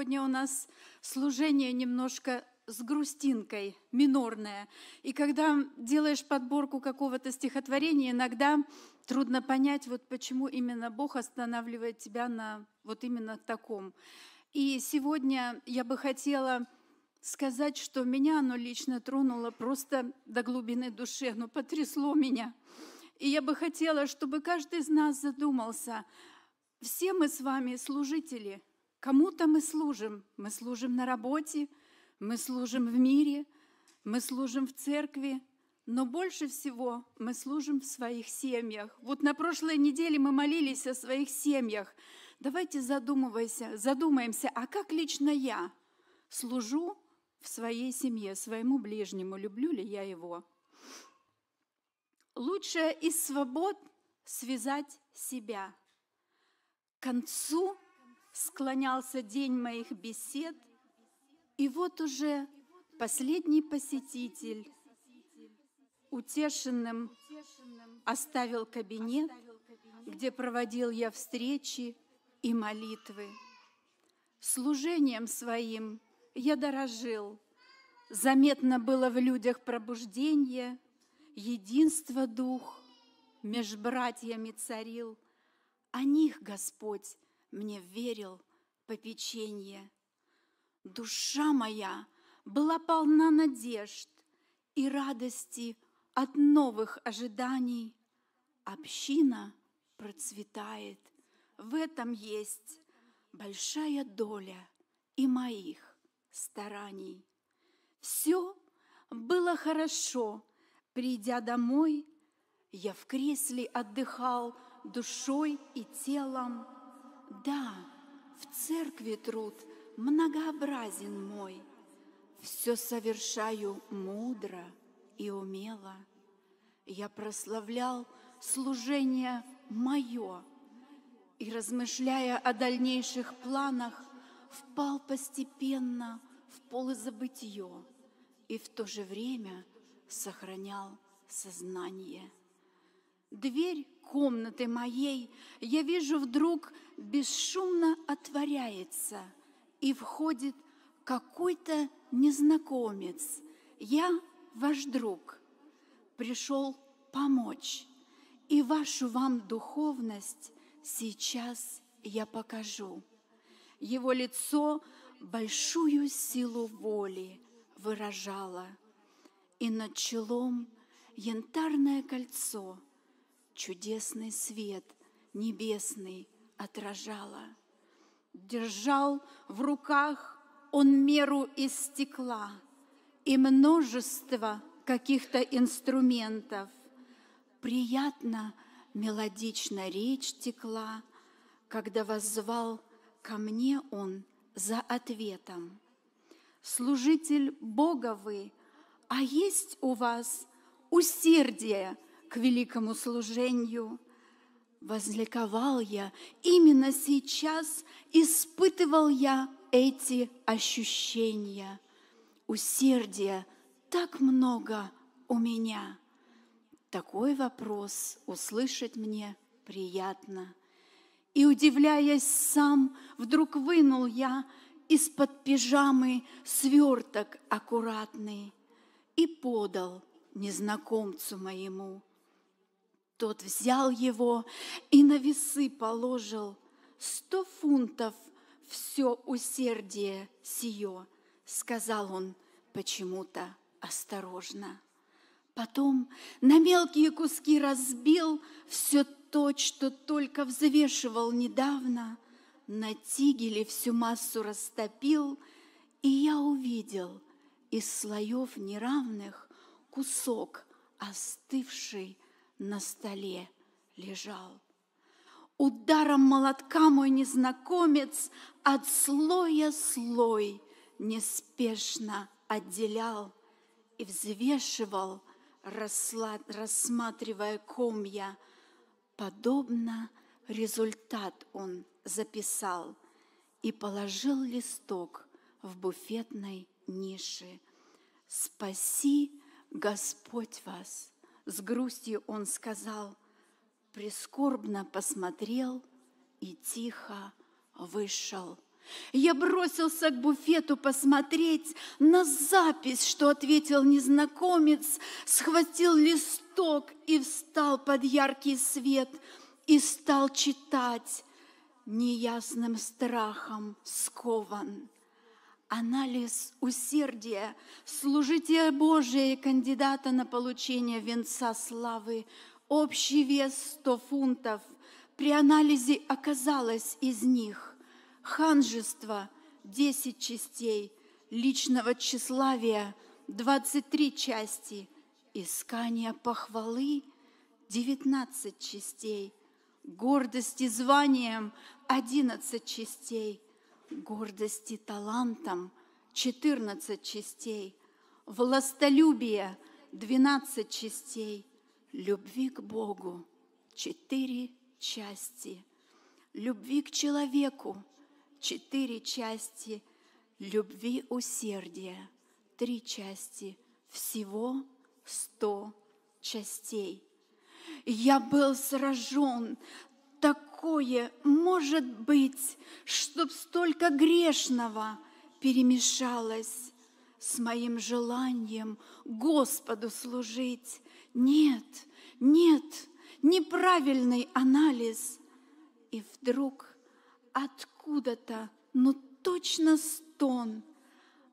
сегодня у нас служение немножко с грустинкой, минорное. И когда делаешь подборку какого-то стихотворения, иногда трудно понять, вот почему именно Бог останавливает тебя на вот именно таком. И сегодня я бы хотела сказать, что меня оно лично тронуло просто до глубины души, оно потрясло меня. И я бы хотела, чтобы каждый из нас задумался, все мы с вами служители – Кому-то мы служим. Мы служим на работе, мы служим в мире, мы служим в церкви, но больше всего мы служим в своих семьях. Вот на прошлой неделе мы молились о своих семьях. Давайте задумывайся, задумаемся, а как лично я служу в своей семье, своему ближнему, люблю ли я его? Лучше из свобод связать себя. К концу склонялся день моих бесед, и вот уже последний посетитель утешенным оставил кабинет, где проводил я встречи и молитвы. Служением своим я дорожил. Заметно было в людях пробуждение, единство дух меж братьями царил. О них Господь мне верил попечение, Душа моя была полна надежд и радости от новых ожиданий. Община процветает. В этом есть большая доля и моих стараний. Все было хорошо. Придя домой, я в кресле отдыхал душой и телом. Да, в церкви труд многообразен мой, Все совершаю мудро и умело. Я прославлял служение мое, И, размышляя о дальнейших планах, Впал постепенно в полузабытье И в то же время сохранял сознание. Дверь комнаты моей я вижу вдруг бесшумно отворяется, и входит какой-то незнакомец. Я ваш друг, пришел помочь, и вашу вам духовность сейчас я покажу. Его лицо большую силу воли выражало, и над челом янтарное кольцо, чудесный свет небесный – отражала. Держал в руках он меру из стекла и множество каких-то инструментов. Приятно мелодично речь текла, когда воззвал ко мне он за ответом. Служитель Бога вы, а есть у вас усердие к великому служению – возликовал я, именно сейчас испытывал я эти ощущения. Усердия так много у меня. Такой вопрос услышать мне приятно. И, удивляясь сам, вдруг вынул я из-под пижамы сверток аккуратный и подал незнакомцу моему – тот взял его и на весы положил сто фунтов все усердие сие, сказал он почему-то осторожно. Потом на мелкие куски разбил все то, что только взвешивал недавно, на тигеле всю массу растопил, и я увидел из слоев неравных кусок остывший – на столе лежал. Ударом молотка мой незнакомец от слоя слой неспешно отделял и взвешивал, рассматривая комья. Подобно результат он записал и положил листок в буфетной нише. Спаси Господь вас! С грустью он сказал, прискорбно посмотрел и тихо вышел. Я бросился к буфету посмотреть на запись, что ответил незнакомец, схватил листок и встал под яркий свет и стал читать неясным страхом скован анализ усердия служителя Божия и кандидата на получение венца славы. Общий вес 100 фунтов. При анализе оказалось из них ханжество 10 частей, личного тщеславия 23 части, искание похвалы 19 частей, гордости званием 11 частей – гордости талантом 14 частей, властолюбия 12 частей, любви к Богу 4 части, любви к человеку 4 части, любви усердия 3 части, всего 100 частей. Я был сражен такое может быть, чтоб столько грешного перемешалось с моим желанием Господу служить? Нет, нет, неправильный анализ. И вдруг откуда-то, ну точно стон.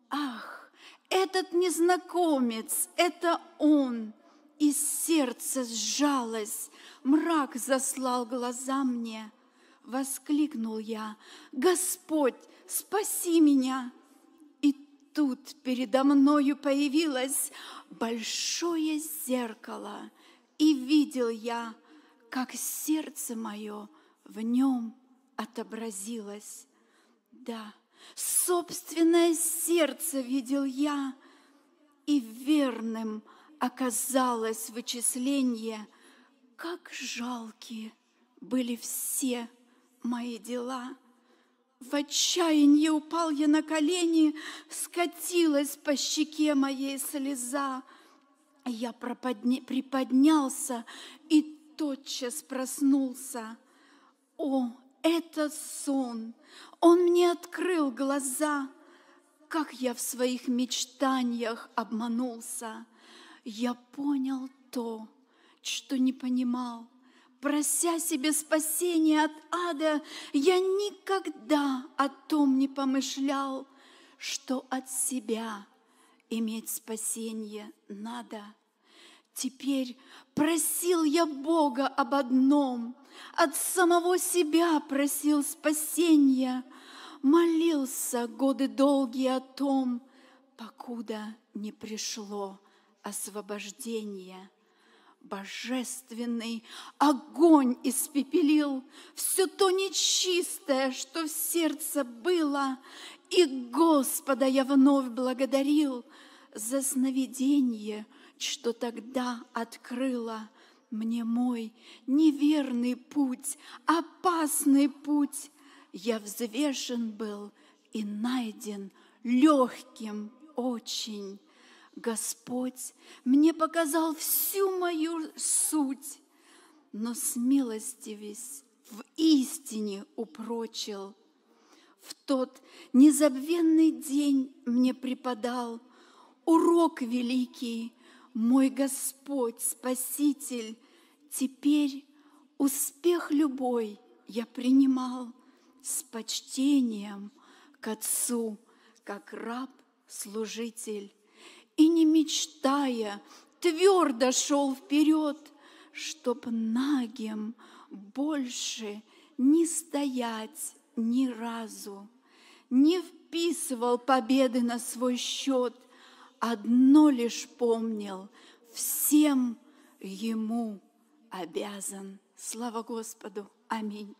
Ах, этот незнакомец, это он – и сердце сжалось, мрак заслал глаза мне. Воскликнул я, «Господь, спаси меня!» И тут передо мною появилось большое зеркало, и видел я, как сердце мое в нем отобразилось. Да, собственное сердце видел я, и верным – оказалось вычисление, как жалкие были все мои дела. В отчаянии упал я на колени, скатилась по щеке моей слеза. Я проподня... приподнялся и тотчас проснулся. О, это сон! Он мне открыл глаза, как я в своих мечтаниях обманулся — я понял то, что не понимал. Прося себе спасения от ада, я никогда о том не помышлял, что от себя иметь спасение надо. Теперь просил я Бога об одном, от самого себя просил спасения, молился годы долгие о том, покуда не пришло освобождения. Божественный огонь испепелил все то нечистое, что в сердце было, и Господа я вновь благодарил за сновидение, что тогда открыло мне мой неверный путь, опасный путь. Я взвешен был и найден легким очень. Господь мне показал всю мою суть, но смелости весь в истине упрочил. В тот незабвенный день мне преподал урок великий, мой Господь, Спаситель, теперь успех любой я принимал с почтением к Отцу, как раб-служитель и не мечтая, твердо шел вперед, чтоб нагим больше не стоять ни разу, не вписывал победы на свой счет, одно лишь помнил – всем ему обязан. Слава Господу! Аминь.